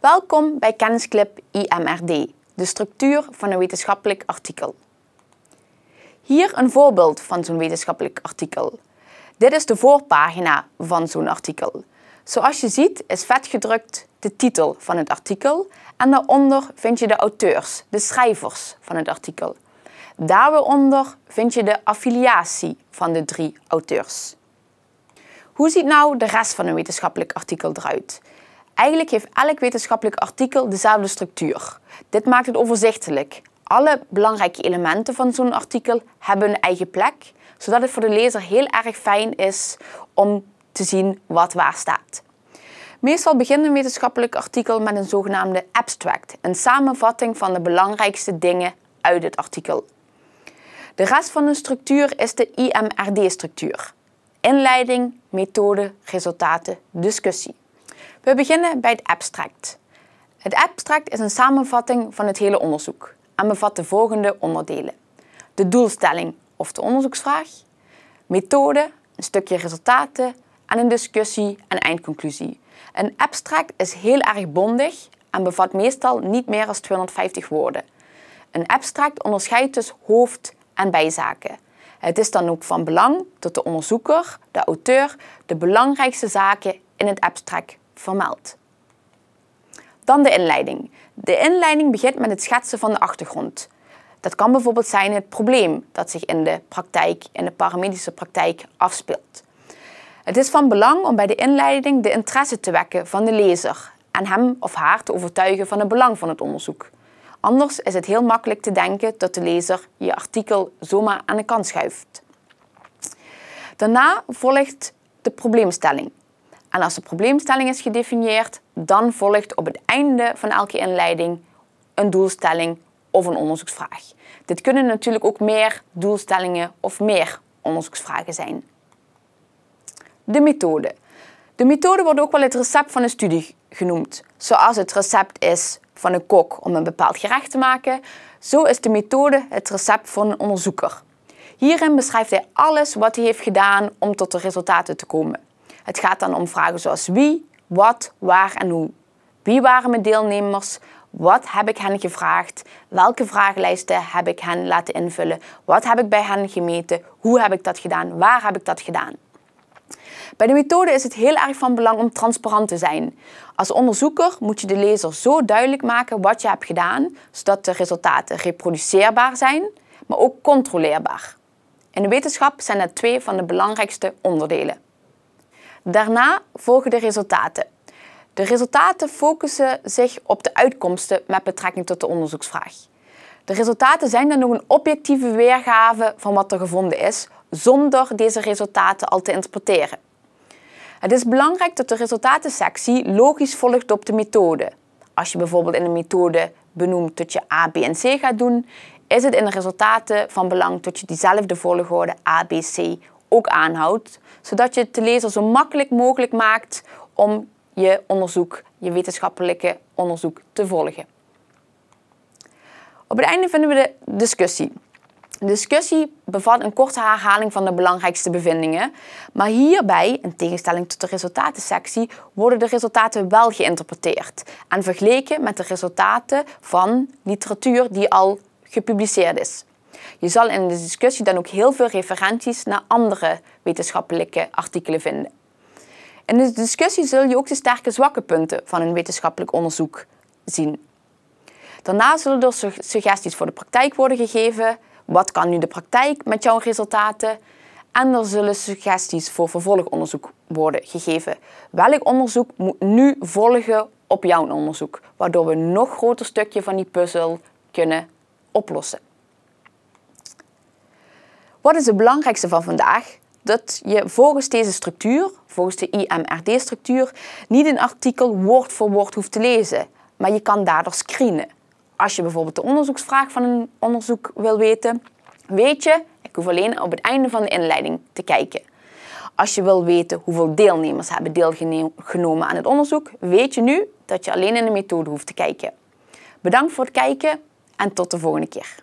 Welkom bij Kennisclip IMRD, de structuur van een wetenschappelijk artikel. Hier een voorbeeld van zo'n wetenschappelijk artikel. Dit is de voorpagina van zo'n artikel. Zoals je ziet is vetgedrukt de titel van het artikel en daaronder vind je de auteurs, de schrijvers van het artikel. Daaronder vind je de affiliatie van de drie auteurs. Hoe ziet nou de rest van een wetenschappelijk artikel eruit? Eigenlijk heeft elk wetenschappelijk artikel dezelfde structuur. Dit maakt het overzichtelijk. Alle belangrijke elementen van zo'n artikel hebben een eigen plek, zodat het voor de lezer heel erg fijn is om te zien wat waar staat. Meestal begint een wetenschappelijk artikel met een zogenaamde abstract, een samenvatting van de belangrijkste dingen uit het artikel. De rest van de structuur is de IMRD-structuur. Inleiding, methode, resultaten, discussie. We beginnen bij het abstract. Het abstract is een samenvatting van het hele onderzoek en bevat de volgende onderdelen. De doelstelling of de onderzoeksvraag, methode, een stukje resultaten en een discussie en eindconclusie. Een abstract is heel erg bondig en bevat meestal niet meer dan 250 woorden. Een abstract onderscheidt dus hoofd- en bijzaken. Het is dan ook van belang dat de onderzoeker, de auteur, de belangrijkste zaken in het abstract vermeld. Dan de inleiding. De inleiding begint met het schetsen van de achtergrond. Dat kan bijvoorbeeld zijn het probleem dat zich in de praktijk, in de paramedische praktijk afspeelt. Het is van belang om bij de inleiding de interesse te wekken van de lezer en hem of haar te overtuigen van het belang van het onderzoek. Anders is het heel makkelijk te denken dat de lezer je artikel zomaar aan de kant schuift. Daarna volgt de probleemstelling. En als de probleemstelling is gedefinieerd, dan volgt op het einde van elke inleiding een doelstelling of een onderzoeksvraag. Dit kunnen natuurlijk ook meer doelstellingen of meer onderzoeksvragen zijn. De methode. De methode wordt ook wel het recept van een studie genoemd. Zoals het recept is van een kok om een bepaald gerecht te maken, zo is de methode het recept van een onderzoeker. Hierin beschrijft hij alles wat hij heeft gedaan om tot de resultaten te komen. Het gaat dan om vragen zoals wie, wat, waar en hoe. Wie waren mijn deelnemers? Wat heb ik hen gevraagd? Welke vragenlijsten heb ik hen laten invullen? Wat heb ik bij hen gemeten? Hoe heb ik dat gedaan? Waar heb ik dat gedaan? Bij de methode is het heel erg van belang om transparant te zijn. Als onderzoeker moet je de lezer zo duidelijk maken wat je hebt gedaan, zodat de resultaten reproduceerbaar zijn, maar ook controleerbaar. In de wetenschap zijn dat twee van de belangrijkste onderdelen. Daarna volgen de resultaten. De resultaten focussen zich op de uitkomsten met betrekking tot de onderzoeksvraag. De resultaten zijn dan nog een objectieve weergave van wat er gevonden is, zonder deze resultaten al te interpreteren. Het is belangrijk dat de resultatensectie logisch volgt op de methode. Als je bijvoorbeeld in een methode benoemt dat je A, B en C gaat doen, is het in de resultaten van belang dat je diezelfde volgorde A, B, C ook aanhoudt, zodat je het de lezer zo makkelijk mogelijk maakt om je onderzoek, je wetenschappelijke onderzoek te volgen. Op het einde vinden we de discussie. De discussie bevat een korte herhaling van de belangrijkste bevindingen, maar hierbij, in tegenstelling tot de resultatensectie, worden de resultaten wel geïnterpreteerd en vergeleken met de resultaten van literatuur die al gepubliceerd is. Je zal in de discussie dan ook heel veel referenties naar andere wetenschappelijke artikelen vinden. In de discussie zul je ook de sterke zwakke punten van een wetenschappelijk onderzoek zien. Daarna zullen er suggesties voor de praktijk worden gegeven. Wat kan nu de praktijk met jouw resultaten? En er zullen suggesties voor vervolgonderzoek worden gegeven. Welk onderzoek moet nu volgen op jouw onderzoek? Waardoor we een nog groter stukje van die puzzel kunnen oplossen. Wat is het belangrijkste van vandaag? Dat je volgens deze structuur, volgens de IMRD-structuur, niet een artikel woord voor woord hoeft te lezen, maar je kan daardoor screenen. Als je bijvoorbeeld de onderzoeksvraag van een onderzoek wil weten, weet je, ik hoef alleen op het einde van de inleiding te kijken. Als je wil weten hoeveel deelnemers hebben deelgenomen aan het onderzoek, weet je nu dat je alleen in de methode hoeft te kijken. Bedankt voor het kijken en tot de volgende keer.